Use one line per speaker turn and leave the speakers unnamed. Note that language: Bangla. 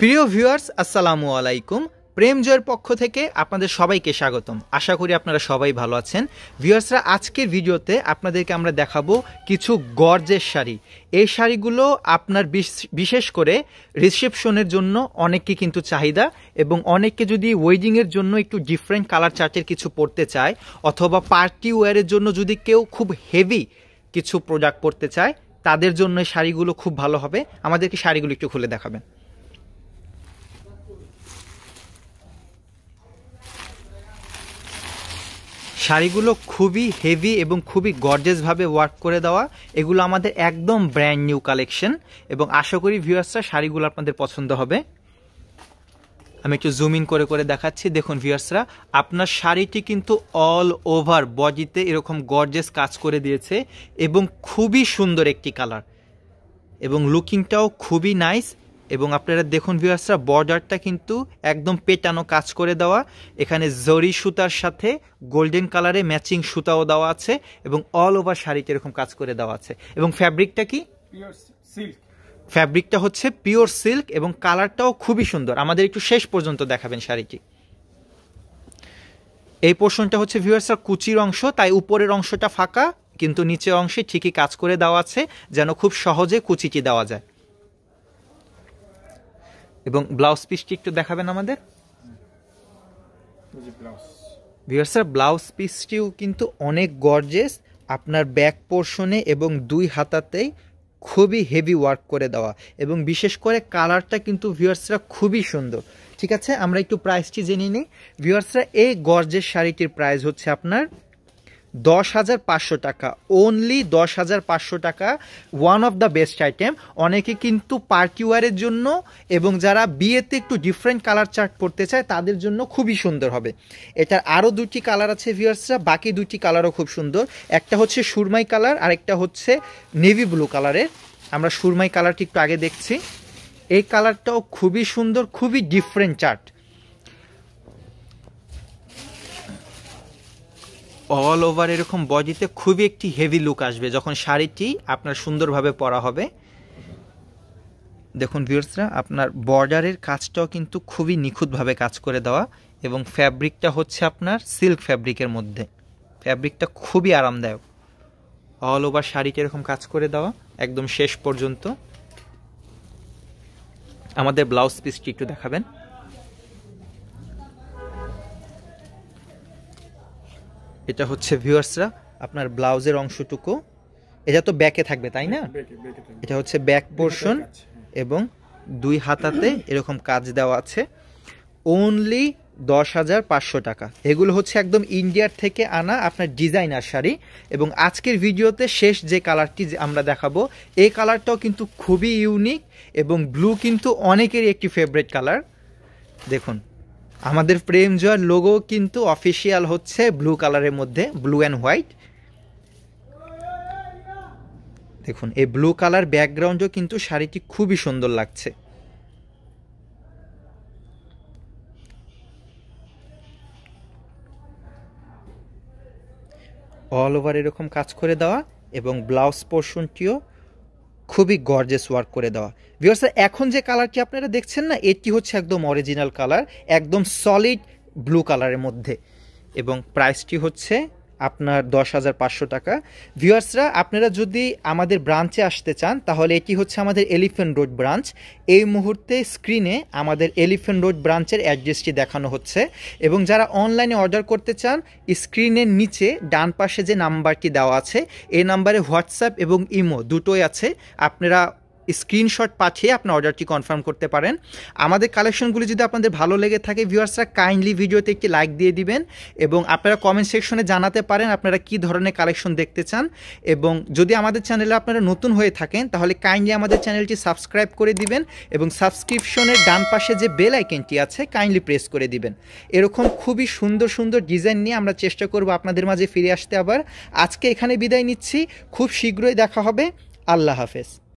প্রিয় ভিউয়ার্স আসসালামু আলাইকুম প্রেম জয়ের পক্ষ থেকে আপনাদের সবাইকে স্বাগতম আশা করি আপনারা সবাই ভালো আছেন ভিউয়ার্সরা আজকের ভিডিওতে আপনাদেরকে আমরা দেখাবো কিছু গর্জের শাড়ি এই শাড়িগুলো আপনার বিশেষ করে রিসেপশনের জন্য অনেককে কিন্তু চাহিদা এবং অনেককে যদি ওয়েডিংয়ের জন্য একটু ডিফারেন্ট কালার চার্টের কিছু পরতে চায় অথবা পার্টি ওয়্যারের জন্য যদি কেউ খুব হেভি কিছু প্রোডাক্ট পরতে চায় তাদের জন্য শাড়িগুলো খুব ভালো হবে আমাদেরকে শাড়িগুলো একটু খুলে দেখাবেন শাড়িগুলো খুবই হেভি এবং খুবই গর্জেসভাবে ওয়ার্ক করে দেওয়া এগুলো আমাদের একদম ব্র্যান্ড নিউ কালেকশন এবং আশা করি ভিউয়ার্সরা শাড়িগুলো আপনাদের পছন্দ হবে আমি একটু জুম ইন করে করে দেখাচ্ছি দেখুন ভিউয়ার্সরা আপনার শাড়িটি কিন্তু অল ওভার বডিতে এরকম গর্জেস কাজ করে দিয়েছে এবং খুবই সুন্দর একটি কালার এবং লুকিংটাও খুবই নাইস এবং আপনারা দেখুন ভিউয়ার্সরা বর্ডারটা কিন্তু একদম পেটানো কাজ করে দেওয়া এখানে জরি সুতার সাথে গোল্ডেন কালারে ম্যাচিং সুতাও দেওয়া আছে এবং অল ওভার শাড়িতে এরকম কাজ করে দেওয়া আছে এবং ফ্যাব্রিকটা কি সিল্ক ফ্যাব্রিকটা হচ্ছে পিওর সিল্ক এবং কালারটাও খুবই সুন্দর আমাদের একটু শেষ পর্যন্ত দেখাবেন শাড়িটি এই পোর্শনটা হচ্ছে ভিউয়ার্সরা কুচির অংশ তাই উপরের অংশটা ফাঁকা কিন্তু নিচের অংশে ঠিকই কাজ করে দেওয়া আছে যেন খুব সহজে কুচিটি দেওয়া যায় এবং ব্লাউজ পিসটি একটু দেখাবেন আমাদের ভিউয়ার্সার ব্লাউজ পিসটিও কিন্তু অনেক গর্জেস আপনার ব্যাক পোর্শনে এবং দুই হাতাতেই খুবই হেভি ওয়ার্ক করে দেওয়া এবং বিশেষ করে কালারটা কিন্তু ভিউয়ার্সরা খুবই সুন্দর ঠিক আছে আমরা একটু প্রাইসটি জেনে নিই ভিউয়ার্সরা এই গর্জের শাড়িটির প্রাইস হচ্ছে আপনার দশ হাজার পাঁচশো টাকা ওনলি দশ হাজার পাঁচশো টাকা one of the best item অনেকে কিন্তু পার্কিওয়ারের জন্য এবং যারা বিয়েতে একটু ডিফারেন্ট কালার চার্ট পড়তে চায় তাদের জন্য খুবই সুন্দর হবে এটার আরও দুটি কালার আছে ভিউয়ার্সরা বাকি দুটি কালারও খুব সুন্দর একটা হচ্ছে সুরমাই কালার আরেকটা হচ্ছে নেভি ব্লু কালারের আমরা সুরমাই কালারটি একটু আগে দেখছি এই কালারটাও খুবই সুন্দর খুবই ডিফারেন্ট চার্ট অল ওভার এরকম বডিতে খুবই একটি হেভি লুক আসবে যখন শাড়িটি আপনার সুন্দরভাবে পরা হবে দেখুন ভিউরসরা আপনার বর্ডারের কাজটাও কিন্তু খুবই নিখুঁতভাবে কাজ করে দেওয়া এবং ফ্যাব্রিকটা হচ্ছে আপনার সিল্ক ফ্যাব্রিকের মধ্যে ফ্যাব্রিকটা খুবই আরামদায়ক অল ওভার শাড়িটা এরকম কাজ করে দেওয়া একদম শেষ পর্যন্ত আমাদের ব্লাউজ পিসটি একটু দেখাবেন এটা হচ্ছে ভিউয়ার্সরা আপনার ব্লাউজের অংশটুকু এটা তো ব্যাকে থাকবে তাই না এটা হচ্ছে ব্যাক পোর্শন এবং দুই হাতাতে এরকম কাজ দেওয়া আছে ওনলি দশ হাজার পাঁচশো টাকা এগুলো হচ্ছে একদম ইন্ডিয়ার থেকে আনা আপনার ডিজাইনার শাড়ি এবং আজকের ভিডিওতে শেষ যে কালারটি আমরা দেখাবো এই কালারটাও কিন্তু খুবই ইউনিক এবং ব্লু কিন্তু অনেকেরই একটি ফেভারেট কালার দেখুন আমাদের প্রেম জয়ের লোগো কিন্তু অফিসিয়াল হচ্ছে ব্লু কালারের মধ্যে ব্লু অ্যান্ড হোয়াইট দেখুন এই ব্লু কালার ব্যাকগ্রাউন্ডও কিন্তু শাড়িটি খুবই সুন্দর লাগছে অল ওভার এরকম কাজ করে দেওয়া এবং ব্লাউজ পোর্শনটিও খুবই গর্জেস ওয়ার্ক করে দেওয়া ভিওর্স এখন যে কালারটি আপনারা দেখছেন না এটি হচ্ছে একদম অরিজিনাল কালার একদম সলিড ব্লু কালারের মধ্যে এবং প্রাইসটি হচ্ছে আপনার দশ হাজার পাঁচশো টাকা ভিউয়ার্সরা আপনারা যদি আমাদের ব্রাঞ্চে আসতে চান তাহলে এটি হচ্ছে আমাদের এলিফেন্ট রোড ব্রাঞ্চ এই মুহূর্তে স্ক্রিনে আমাদের এলিফেন্ট রোড ব্রাঞ্চের অ্যাড্রেসটি দেখানো হচ্ছে এবং যারা অনলাইনে অর্ডার করতে চান স্ক্রিনের নিচে ডান পাশে যে নাম্বারটি দেওয়া আছে এই নাম্বারে হোয়াটসঅ্যাপ এবং ইমো দুটোই আছে আপনারা স্ক্রিনশট পাঠিয়ে আপনি অর্ডারটি কনফার্ম করতে পারেন আমাদের কালেকশনগুলি যদি আপনাদের ভালো লেগে থাকে ভিউয়ার্সরা কাইন্ডলি ভিডিওতে একটি লাইক দিয়ে দিবেন এবং আপনারা কমেন্ট সেকশনে জানাতে পারেন আপনারা কি ধরনের কালেকশন দেখতে চান এবং যদি আমাদের চ্যানেলে আপনারা নতুন হয়ে থাকেন তাহলে কাইন্ডলি আমাদের চ্যানেলটি সাবস্ক্রাইব করে দিবেন এবং সাবস্ক্রিপশনের ডান পাশে যে বেল আইকনটি আছে কাইন্ডলি প্রেস করে দিবেন এরকম খুবই সুন্দর সুন্দর ডিজাইন নিয়ে আমরা চেষ্টা করব আপনাদের মাঝে ফিরে আসতে আবার আজকে এখানে বিদায় নিচ্ছি খুব শীঘ্রই দেখা হবে আল্লাহ হাফেজ